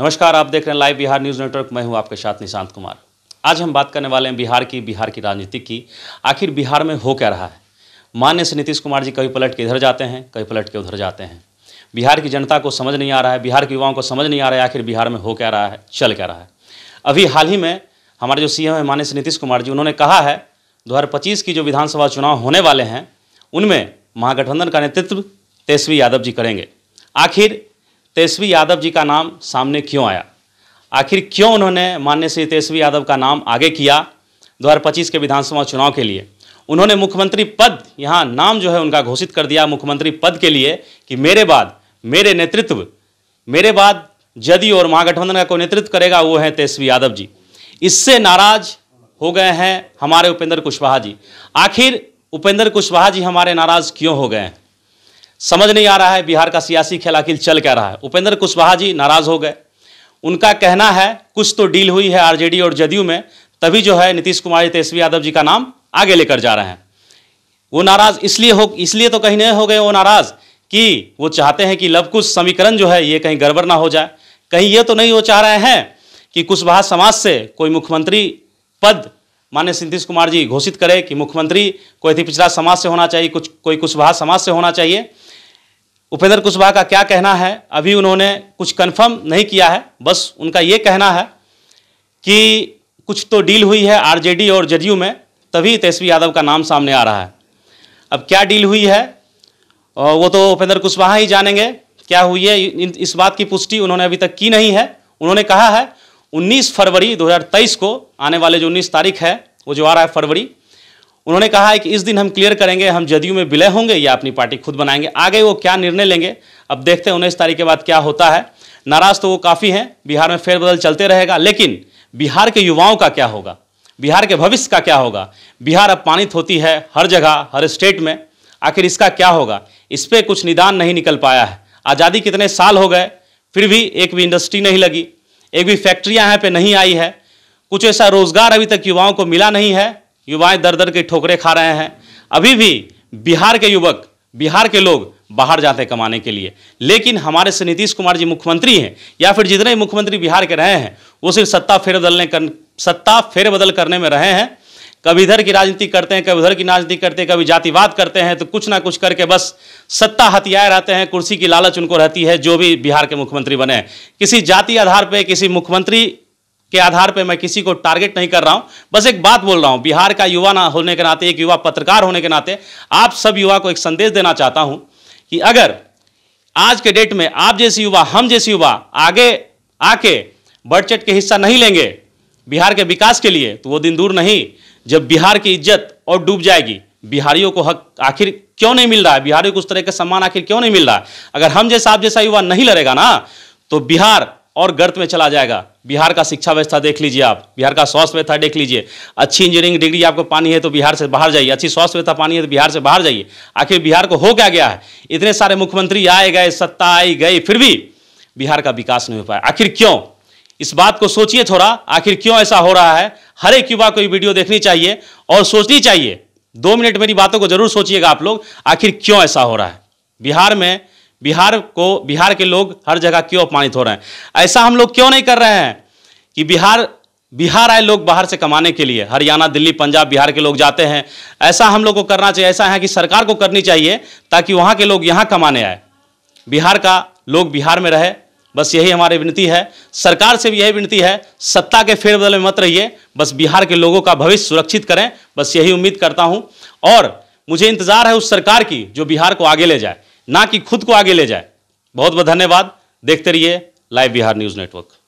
नमस्कार आप देख रहे हैं लाइव बिहार न्यूज़ नेटवर्क मैं हूं आपके साथ निशांत कुमार आज हम बात करने वाले हैं बिहार की बिहार की राजनीति की आखिर बिहार में हो क्या रहा है मान्य से नीतीश कुमार जी कभी पलट के इधर जाते हैं कभी पलट के उधर जाते हैं बिहार की जनता को समझ नहीं आ रहा है बिहार के युवाओं को समझ नहीं आ रहा है आखिर बिहार में हो क्या रहा है चल क्या रहा है अभी हाल ही में हमारे जो एम हैं मान्य से नीतीश कुमार जी उन्होंने कहा है दो की जो विधानसभा चुनाव होने वाले हैं उनमें महागठबंधन का नेतृत्व तेजस्वी यादव जी करेंगे आखिर तेजस्वी यादव जी का नाम सामने क्यों आया आखिर क्यों उन्होंने मान्य श्री तेजस्वी यादव का नाम आगे किया दो के विधानसभा चुनाव के लिए उन्होंने मुख्यमंत्री पद यहाँ नाम जो है उनका घोषित कर दिया मुख्यमंत्री पद के लिए कि मेरे बाद मेरे नेतृत्व मेरे बाद जदयू और महागठबंधन का कोई नेतृत्व करेगा वो है तेजस्वी यादव जी इससे नाराज हो गए हैं हमारे उपेंद्र कुशवाहा जी आखिर उपेंद्र कुशवाहा जी हमारे नाराज क्यों हो गए हैं समझ नहीं आ रहा है बिहार का सियासी खेल आखिर चल क्या रहा है उपेंद्र कुशवाहा जी नाराज़ हो गए उनका कहना है कुछ तो डील हुई है आरजेडी और जदयू में तभी जो है नीतीश कुमार तेजस्वी यादव जी का नाम आगे लेकर जा रहे हैं वो नाराज़ इसलिए हो इसलिए तो कहीं नहीं हो गए वो नाराज़ कि वो चाहते हैं कि लवकुश समीकरण जो है ये कहीं गड़बड़ ना हो जाए कहीं ये तो नहीं वो चाह रहे हैं कि कुशवाहा समाज से कोई मुख्यमंत्री पद मान्य नीतीश कुमार जी घोषित करे कि मुख्यमंत्री कोई पिछड़ा समाज से होना चाहिए कुछ कोई कुशवाहा समाज से होना चाहिए उपेंद्र कुशवाहा का क्या कहना है अभी उन्होंने कुछ कंफर्म नहीं किया है बस उनका ये कहना है कि कुछ तो डील हुई है आरजेडी और जदयू में तभी तेजस्वी यादव का नाम सामने आ रहा है अब क्या डील हुई है वो तो उपेंद्र कुशवाहा ही जानेंगे क्या हुई है इस बात की पुष्टि उन्होंने अभी तक की नहीं है उन्होंने कहा है 19 फरवरी 2023 को आने वाले जो 19 तारीख है वो जो आ रहा है फरवरी उन्होंने कहा है कि इस दिन हम क्लियर करेंगे हम जदयू में विलय होंगे या अपनी पार्टी खुद बनाएंगे आगे वो क्या निर्णय लेंगे अब देखते हैं उन्नीस तारीख के बाद क्या होता है नाराज़ तो वो काफ़ी हैं बिहार में फेरबदल चलते रहेगा लेकिन बिहार के युवाओं का क्या होगा बिहार के भविष्य का क्या होगा बिहार अब पानी होती है हर जगह हर स्टेट में आखिर इसका क्या होगा इस पर कुछ निदान नहीं निकल पाया है आज़ादी कितने साल हो गए फिर भी एक भी इंडस्ट्री नहीं लगी एक भी फैक्ट्रियाँ यहाँ पर नहीं आई है कुछ ऐसा रोज़गार अभी तक युवाओं को मिला नहीं है युवाएं दर दर के ठोकरे खा रहे हैं अभी भी बिहार के युवक बिहार के लोग बाहर जाते हैं कमाने के लिए लेकिन हमारे से नीतीश कुमार जी मुख्यमंत्री हैं या फिर जितने भी मुख्यमंत्री बिहार के रहे हैं वो सिर्फ सत्ता फेर बदलने कर सत्ता फेर बदल करने में रहे हैं कभी इधर की राजनीति करते हैं कभी उधर की राजनीति करते हैं कभी जातिवाद करते हैं तो कुछ ना कुछ करके बस सत्ता हथियाए रहते हैं कुर्सी की लालच उनको रहती है जो भी बिहार के मुख्यमंत्री बने किसी जाति आधार पर किसी मुख्यमंत्री के आधार पर मैं किसी को टारगेट नहीं कर रहा हूं बस एक बात बोल रहा हूं बिहार का युवा ना होने के नाते एक युवा पत्रकार होने के नाते आप सब युवा को एक संदेश देना चाहता हूं कि अगर आज के डेट में आप जैसे युवा हम जैसे युवा आगे आके बढ़ चढ़ के हिस्सा नहीं लेंगे बिहार के विकास के लिए तो वो दिन दूर नहीं जब बिहार की इज्जत और डूब जाएगी बिहारियों को हक आखिर क्यों नहीं मिल रहा है बिहारियों को उस तरह का सम्मान आखिर क्यों नहीं मिल रहा है अगर हम जैसा आप जैसा युवा नहीं लड़ेगा ना तो बिहार और गर्त में चला जाएगा बिहार का शिक्षा व्यवस्था देख लीजिए आप बिहार का स्वास्थ्य व्यवस्था देख लीजिए अच्छी इंजीनियरिंग डिग्री आपको पानी है तो बिहार से बाहर जाइए अच्छी स्वास्थ्य व्यवस्था पानी है तो बिहार से बाहर जाइए आखिर बिहार को हो क्या गया है इतने सारे मुख्यमंत्री आए गए सत्ता आई गई फिर भी बिहार का विकास नहीं हो पाया आखिर क्यों इस बात को सोचिए थोड़ा आखिर क्यों ऐसा हो रहा है हर एक युवा को ये वीडियो देखनी चाहिए और सोचनी चाहिए दो मिनट मेरी बातों को जरूर सोचिएगा आप लोग आखिर क्यों ऐसा हो रहा है बिहार में बिहार को बिहार के लोग हर जगह क्यों अपमानित हो रहे हैं ऐसा हम लोग क्यों नहीं कर रहे हैं कि बिहार बिहार आए लोग बाहर से कमाने के लिए हरियाणा दिल्ली पंजाब बिहार के लोग जाते हैं ऐसा हम लोग को करना चाहिए ऐसा है कि सरकार को करनी चाहिए ताकि वहाँ के लोग यहाँ कमाने आए बिहार का लोग बिहार में रहे बस यही हमारी विनती है सरकार से भी यही विनती है सत्ता के फेरबदल में मत रहिए बस बिहार के लोगों का भविष्य सुरक्षित करें बस यही उम्मीद करता हूँ और मुझे इंतज़ार है उस सरकार की जो बिहार को आगे ले जाए ना कि खुद को आगे ले जाए बहुत बहुत धन्यवाद देखते रहिए लाइव बिहार न्यूज़ नेटवर्क